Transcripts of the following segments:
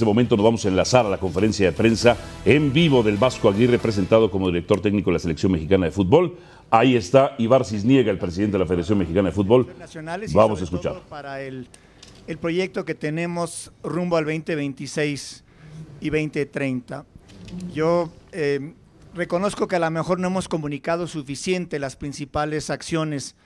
este momento nos vamos a enlazar a la conferencia de prensa en vivo del Vasco Aguirre, presentado como director técnico de la Selección Mexicana de Fútbol. Ahí está Ibar Cisniega, el presidente de la Federación Mexicana de Fútbol. Vamos a escuchar. Para el, proyecto que tenemos rumbo al 2026 y 2030. Yo eh, reconozco que a lo mejor no hemos comunicado suficiente las principales acciones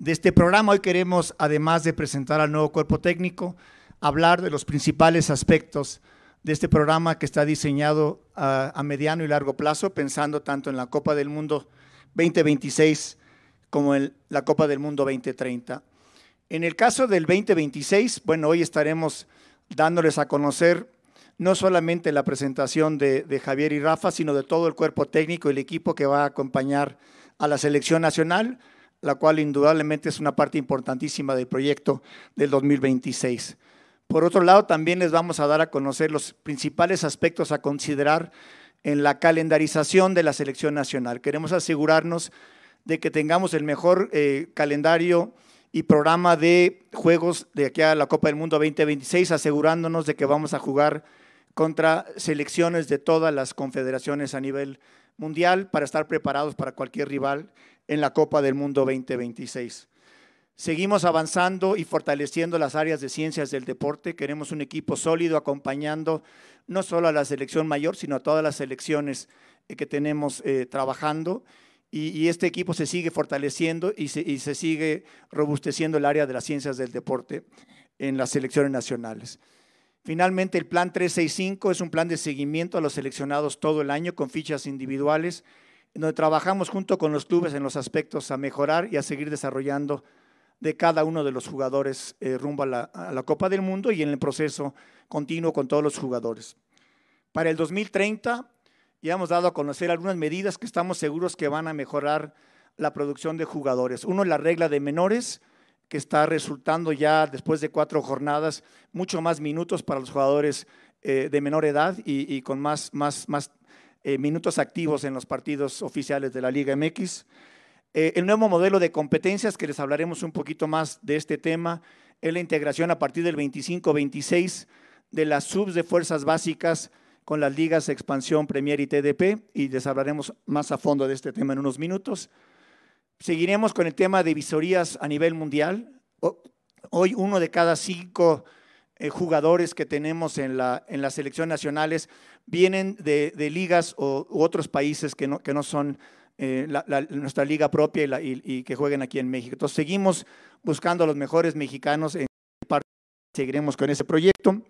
de este programa. Hoy queremos, además de presentar al nuevo cuerpo técnico, hablar de los principales aspectos de este programa que está diseñado a, mediano y largo plazo, pensando tanto en la Copa del Mundo 2026 como en la Copa del Mundo 2030. En el caso del 2026, bueno, hoy estaremos dándoles a conocer no solamente la presentación de, de Javier y Rafa, sino de todo el cuerpo técnico y el equipo que va a acompañar a la selección nacional, la cual indudablemente es una parte importantísima del proyecto del 2026. Por otro lado, también les vamos a dar a conocer los principales aspectos a considerar en la calendarización de la selección nacional. Queremos asegurarnos de que tengamos el mejor eh, calendario y programa de juegos de aquí a la Copa del Mundo 2026, asegurándonos de que vamos a jugar contra selecciones de todas las confederaciones a nivel mundial para estar preparados para cualquier rival en la Copa del Mundo 2026. Seguimos avanzando y fortaleciendo las áreas de ciencias del deporte. Queremos un equipo sólido acompañando no solo a la selección mayor, sino a todas las selecciones eh, que tenemos eh, trabajando. Y, este equipo se sigue fortaleciendo y se, y se sigue robusteciendo el área de las ciencias del deporte en las selecciones nacionales. Finalmente, el plan 365 es un plan de seguimiento a los seleccionados todo el año con fichas individuales, donde trabajamos junto con los clubes en los aspectos a mejorar y a seguir desarrollando de cada uno de los jugadores eh, rumbo a la, Copa del Mundo y en el proceso continuo con todos los jugadores. Para el 2030 ya hemos dado a conocer algunas medidas que estamos seguros que van a mejorar la producción de jugadores. Uno, es la regla de menores, que está resultando ya después de cuatro jornadas mucho más minutos para los jugadores eh, de menor edad y, con más, más, eh, minutos activos en los partidos oficiales de la Liga MX. Eh, el nuevo modelo de competencias, que les hablaremos un poquito más de este tema, es la integración a partir del 25-26 de las subs de fuerzas básicas con las ligas Expansión, Premier y TDP, y les hablaremos más a fondo de este tema en unos minutos. Seguiremos con el tema de visorías a nivel mundial. Hoy uno de cada cinco eh, jugadores que tenemos en la, en las selección nacionales vienen de, ligas u otros países que no, que no son eh, nuestra liga propia y, que jueguen aquí en México. Entonces seguimos buscando a los mejores mexicanos, en parte, seguiremos con ese proyecto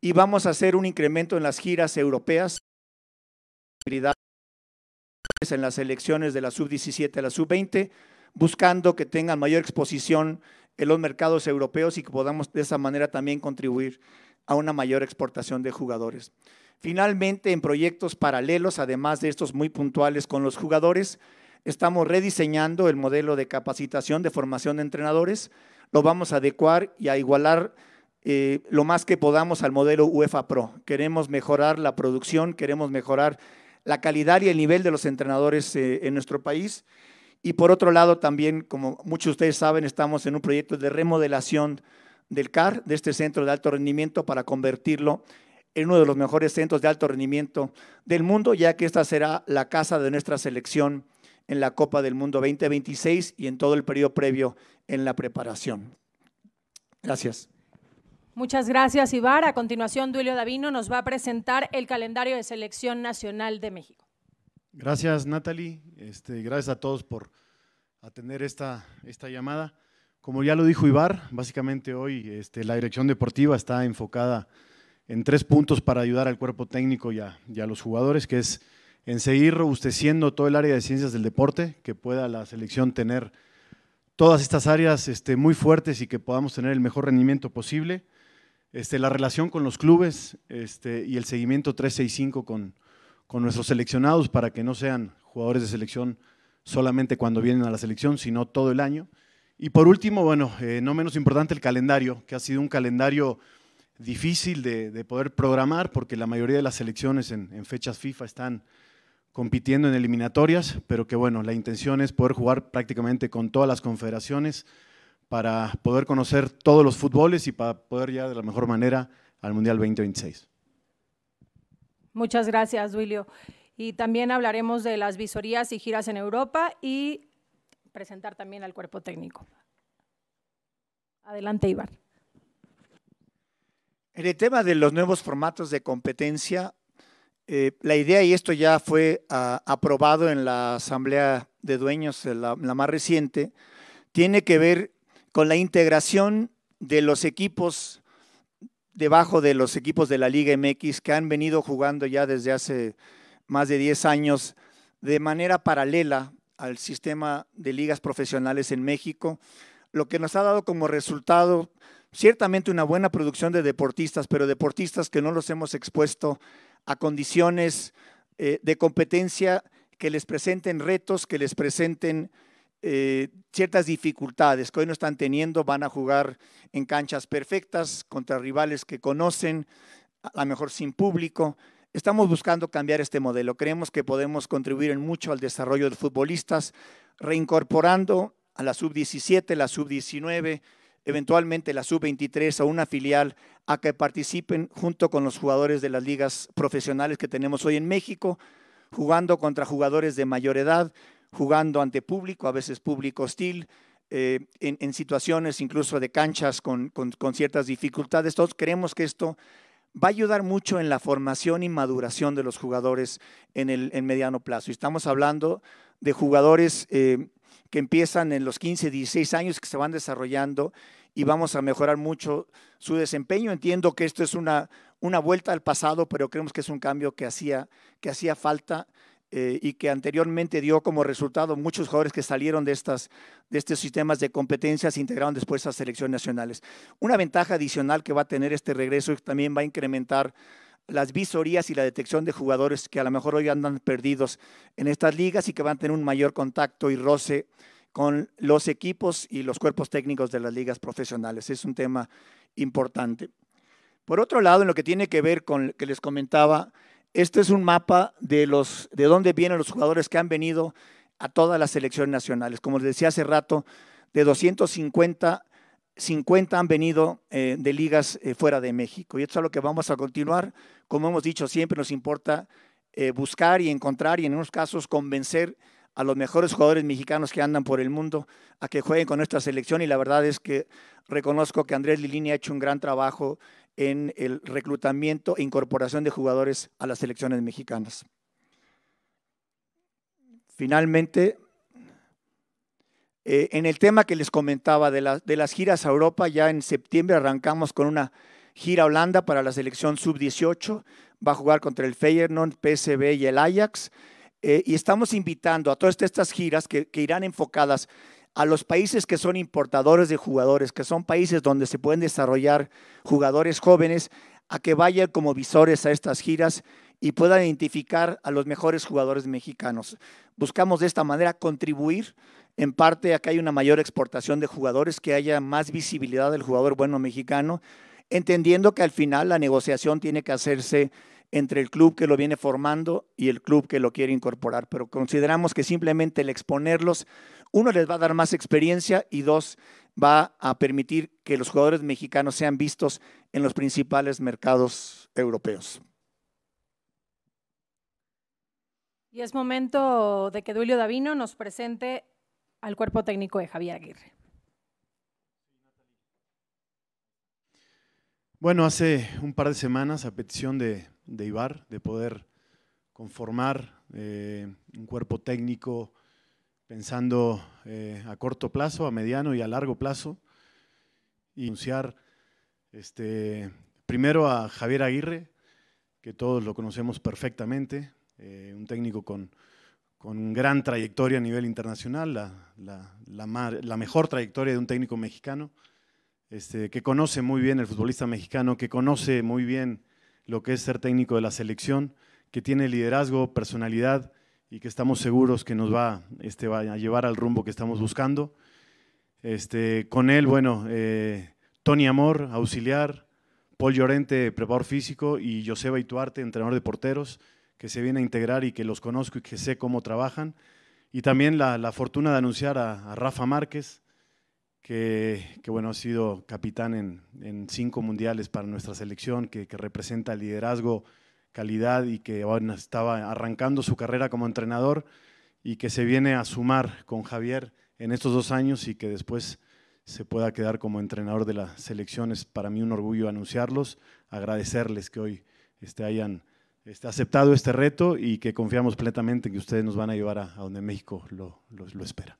y vamos a hacer un incremento en las giras europeas, en las elecciones de la sub-17 a la sub-20, buscando que tengan mayor exposición en los mercados europeos y que podamos de esa manera también contribuir a una mayor exportación de jugadores. Finalmente, en proyectos paralelos, además de estos muy puntuales con los jugadores, estamos rediseñando el modelo de capacitación de formación de entrenadores. Lo vamos a adecuar y a igualar eh, lo más que podamos al modelo UEFA Pro. Queremos mejorar la producción, queremos mejorar la calidad y el nivel de los entrenadores eh, en nuestro país. Y por otro lado, también, como muchos de ustedes saben, estamos en un proyecto de remodelación del CAR, de este centro de alto rendimiento, para convertirlo en uno de los mejores centros de alto rendimiento del mundo, ya que esta será la casa de nuestra selección en la Copa del Mundo 2026 y en todo el periodo previo en la preparación. Gracias. Muchas gracias, Ibar. A continuación, Duilio Davino nos va a presentar el calendario de selección nacional de México. Gracias, Natalie. Este, gracias a todos por atender esta, esta llamada. Como ya lo dijo Ibar, básicamente hoy este, la dirección deportiva está enfocada en tres puntos para ayudar al cuerpo técnico y a, los jugadores, que es en seguir robusteciendo todo el área de ciencias del deporte, que pueda la selección tener todas estas áreas este, muy fuertes y que podamos tener el mejor rendimiento posible. Este, la relación con los clubes este, y el seguimiento 365 con, con nuestros seleccionados para que no sean jugadores de selección solamente cuando vienen a la selección, sino todo el año. Y por último, bueno, eh, no menos importante el calendario, que ha sido un calendario difícil de, poder programar porque la mayoría de las selecciones en, fechas FIFA están compitiendo en eliminatorias, pero que bueno, la intención es poder jugar prácticamente con todas las confederaciones para poder conocer todos los fútboles y para poder llegar de la mejor manera al Mundial 2026. Muchas gracias, Duilio. Y también hablaremos de las visorías y giras en Europa y presentar también al cuerpo técnico. Adelante, Ibar. En el tema de los nuevos formatos de competencia, eh, la idea, y esto ya fue ah, aprobado en la Asamblea de Dueños, eh, la, la más reciente, tiene que ver con la integración de los equipos debajo de los equipos de la Liga MX que han venido jugando ya desde hace más de 10 años de manera paralela al sistema de ligas profesionales en México, lo que nos ha dado como resultado ciertamente una buena producción de deportistas, pero deportistas que no los hemos expuesto a condiciones eh, de competencia que les presenten retos, que les presenten eh, ciertas dificultades que hoy no están teniendo, van a jugar en canchas perfectas contra rivales que conocen, a lo mejor sin público. Estamos buscando cambiar este modelo. Creemos que podemos contribuir en mucho al desarrollo de futbolistas, reincorporando a la sub-17, la sub-19, eventualmente la sub-23 o una filial a que participen junto con los jugadores de las ligas profesionales que tenemos hoy en México, jugando contra jugadores de mayor edad, jugando ante público, a veces público hostil, eh, en, situaciones incluso de canchas con, ciertas dificultades. Todos creemos que esto va a ayudar mucho en la formación y maduración de los jugadores en el mediano plazo. estamos hablando de jugadores eh, que empiezan en los 15, 16 años, que se van desarrollando y vamos a mejorar mucho su desempeño. Entiendo que esto es una, una vuelta al pasado, pero creemos que es un cambio que hacía, que hacía falta eh, y que anteriormente dio como resultado muchos jugadores que salieron de, estas, de estos sistemas de competencias e integraron después a selecciones nacionales. Una ventaja adicional que va a tener este regreso es que también va a incrementar las visorías y la detección de jugadores que a lo mejor hoy andan perdidos en estas ligas y que van a tener un mayor contacto y roce con los equipos y los cuerpos técnicos de las ligas profesionales. Es un tema importante. Por otro lado, en lo que tiene que ver con lo que les comentaba, este es un mapa de, los, de dónde vienen los jugadores que han venido a todas las selecciones nacionales. Como les decía hace rato, de 250, 50 han venido eh, de ligas eh, fuera de México. Y esto es lo que vamos a continuar. Como hemos dicho siempre, nos importa eh, buscar y encontrar y en unos casos convencer a los mejores jugadores mexicanos que andan por el mundo a que jueguen con nuestra selección y la verdad es que reconozco que Andrés Lilini ha hecho un gran trabajo en el reclutamiento e incorporación de jugadores a las selecciones mexicanas. Finalmente, eh, en el tema que les comentaba de, las giras a Europa, ya en septiembre arrancamos con una gira Holanda para la selección sub-18. Va a jugar contra el Feyenoord, PSV y el Ajax. Eh, y estamos invitando a todas este, estas giras que, que irán enfocadas a los países que son importadores de jugadores, que son países donde se pueden desarrollar jugadores jóvenes, a que vayan como visores a estas giras y puedan identificar a los mejores jugadores mexicanos. Buscamos de esta manera contribuir en parte a que haya una mayor exportación de jugadores, que haya más visibilidad del jugador bueno mexicano, entendiendo que al final la negociación tiene que hacerse entre el club que lo viene formando y el club que lo quiere incorporar, pero consideramos que simplemente el exponerlos, uno, les va a dar más experiencia y dos, va a permitir que los jugadores mexicanos sean vistos en los principales mercados europeos. Y es momento de que Dulio Davino nos presente al cuerpo técnico de Javier Aguirre. Bueno, hace un par de semanas, a petición de, de IBAR, de poder conformar eh, un cuerpo técnico pensando eh, a corto plazo, a mediano y a largo plazo, y anunciar este, primero a Javier Aguirre, que todos lo conocemos perfectamente, eh, un técnico con, gran trayectoria a nivel internacional, la, la, mejor trayectoria de un técnico mexicano, este, que conoce muy bien el futbolista mexicano, que conoce muy bien lo que es ser técnico de la selección, que tiene liderazgo, personalidad y que estamos seguros que nos va, este, a llevar al rumbo que estamos buscando. Este, con él, bueno, eh, Tony Amor, auxiliar, Paul Llorente, preparador físico, y Joseba Ituarte, entrenador de porteros, que se viene a integrar y que los conozco y que sé cómo trabajan. Y también la, fortuna de anunciar a Rafa Márquez, que, bueno, ha sido capitán en, cinco mundiales para nuestra selección, que, representa liderazgo, calidad y que estaba arrancando su carrera como entrenador y que se viene a sumar con Javier en estos dos años y que después se pueda quedar como entrenador de la selección. Es para mí un orgullo anunciarlos, agradecerles que hoy este, hayan este, aceptado este reto y que confiamos plenamente que ustedes nos van a llevar a, donde México lo espera.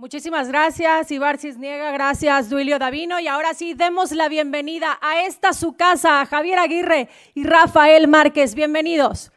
Muchísimas gracias, Ibar Niega, gracias, Duilio Davino. Y ahora sí, demos la bienvenida a esta su casa, a Javier Aguirre y Rafael Márquez. Bienvenidos.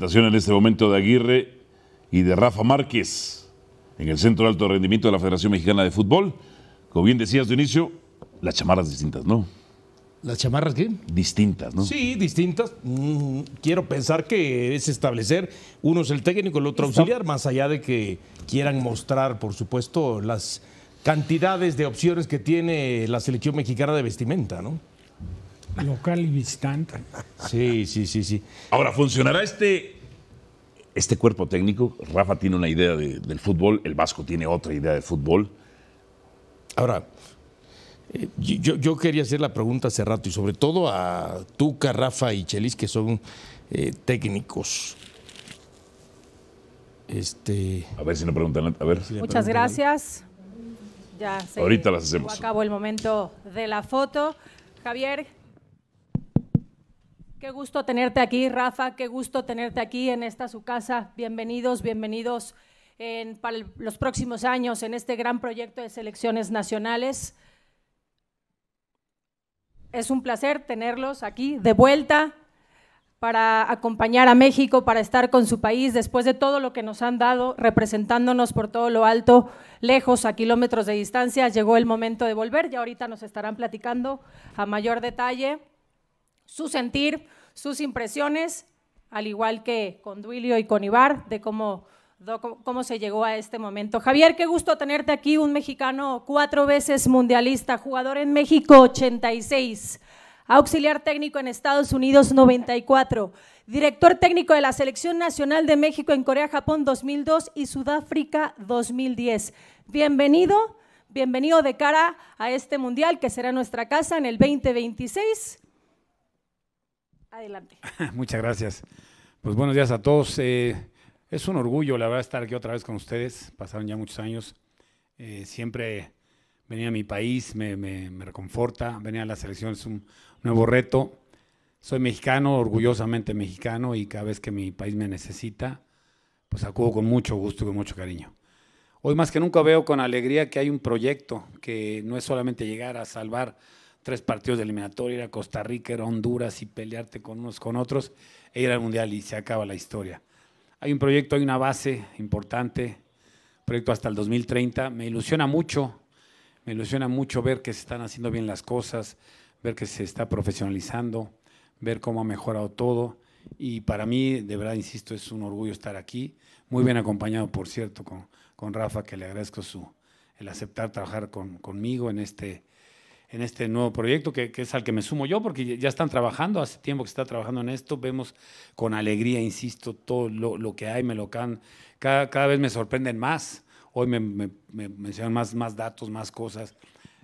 en este momento de Aguirre y de Rafa Márquez en el Centro de Alto Rendimiento de la Federación Mexicana de Fútbol. Como bien decías de inicio, las chamarras distintas, ¿no? ¿Las chamarras qué? Distintas, ¿no? Sí, distintas. Mm, quiero pensar que es establecer, uno es el técnico, el otro auxiliar, más allá de que quieran mostrar, por supuesto, las cantidades de opciones que tiene la selección mexicana de vestimenta, ¿no? Local y visitante. Sí, sí, sí, sí. Ahora, ¿funcionará este, este cuerpo técnico? Rafa tiene una idea del fútbol, el Vasco tiene otra idea de fútbol. Ahora, eh, yo, quería hacer la pregunta hace rato y sobre todo a Tuca, Rafa y Chelis, que son eh, técnicos. Este... A ver si nos preguntan. A ver. Muchas gracias. Ya se Ahorita las hacemos. Acabo el momento de la foto. Javier, Qué gusto tenerte aquí, Rafa, qué gusto tenerte aquí en esta su casa. Bienvenidos, bienvenidos en, para los próximos años en este gran proyecto de selecciones nacionales. Es un placer tenerlos aquí de vuelta para acompañar a México, para estar con su país después de todo lo que nos han dado, representándonos por todo lo alto, lejos, a kilómetros de distancia. Llegó el momento de volver, y ahorita nos estarán platicando a mayor detalle su sentir, sus impresiones, al igual que con Duilio y con Ibar, de cómo, cómo se llegó a este momento. Javier, qué gusto tenerte aquí, un mexicano cuatro veces mundialista, jugador en México 86, auxiliar técnico en Estados Unidos 94, director técnico de la Selección Nacional de México en Corea, Japón 2002 y Sudáfrica 2010. Bienvenido bienvenido de cara a este mundial que será nuestra casa en el 2026. Adelante. Muchas gracias. Pues buenos días a todos. Eh, es un orgullo, la verdad, estar aquí otra vez con ustedes. Pasaron ya muchos años. Eh, siempre venía a mi país me, me, reconforta. Venir a la selección es un nuevo reto. Soy mexicano, orgullosamente mexicano, y cada vez que mi país me necesita, pues acudo con mucho gusto y con mucho cariño. Hoy más que nunca veo con alegría que hay un proyecto que no es solamente llegar a salvar tres partidos de eliminatoria, ir a Costa Rica, ir Honduras y pelearte con unos con otros e ir al Mundial y se acaba la historia. Hay un proyecto, hay una base importante, proyecto hasta el 2030. Me ilusiona mucho, me ilusiona mucho ver que se están haciendo bien las cosas, ver que se está profesionalizando, ver cómo ha mejorado todo. Y para mí, de verdad, insisto, es un orgullo estar aquí, muy bien acompañado, por cierto, con, Rafa, que le agradezco su, el aceptar trabajar con, conmigo en este en este nuevo proyecto, que, es al que me sumo yo, porque ya están trabajando, hace tiempo que se está trabajando en esto, vemos con alegría, insisto, todo lo, que hay, me lo cada, cada vez me sorprenden más, hoy me, mencionan más, más datos, más cosas,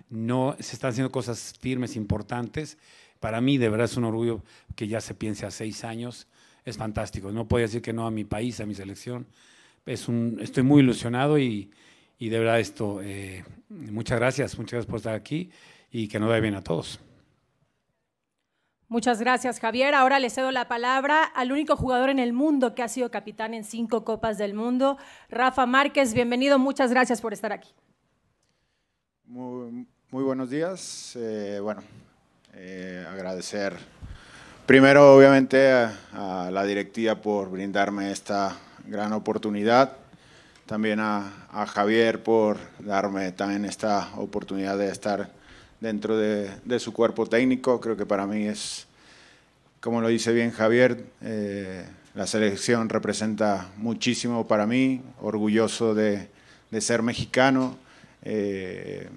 no, se están haciendo cosas firmes, importantes, para mí de verdad es un orgullo que ya se piense a seis años, es fantástico, no podía decir que no a mi país, a mi selección, es un, estoy muy ilusionado y, y de verdad esto, eh, muchas gracias, muchas gracias por estar aquí y que no deben bien a todos. Muchas gracias, Javier. Ahora le cedo la palabra al único jugador en el mundo que ha sido capitán en cinco Copas del Mundo, Rafa Márquez. Bienvenido, muchas gracias por estar aquí. Muy, buenos días. Eh, bueno, eh, agradecer primero, obviamente, a, la directiva por brindarme esta gran oportunidad. También a, a Javier por darme también esta oportunidad de estar dentro de, su cuerpo técnico. Creo que para mí es, como lo dice bien Javier, eh, la selección representa muchísimo para mí, orgulloso de, ser mexicano. Eh,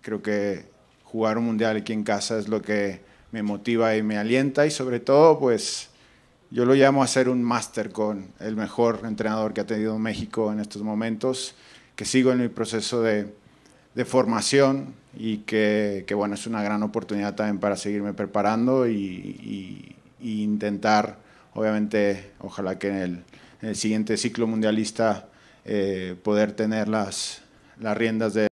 creo que jugar un mundial aquí en casa es lo que me motiva y me alienta y sobre todo pues yo lo llamo a ser un máster con el mejor entrenador que ha tenido México en estos momentos, que sigo en mi proceso de, de formación, y que, bueno, es una gran oportunidad también para seguirme preparando y, intentar, obviamente, ojalá que en el, siguiente ciclo mundialista eh, poder tener las, las riendas de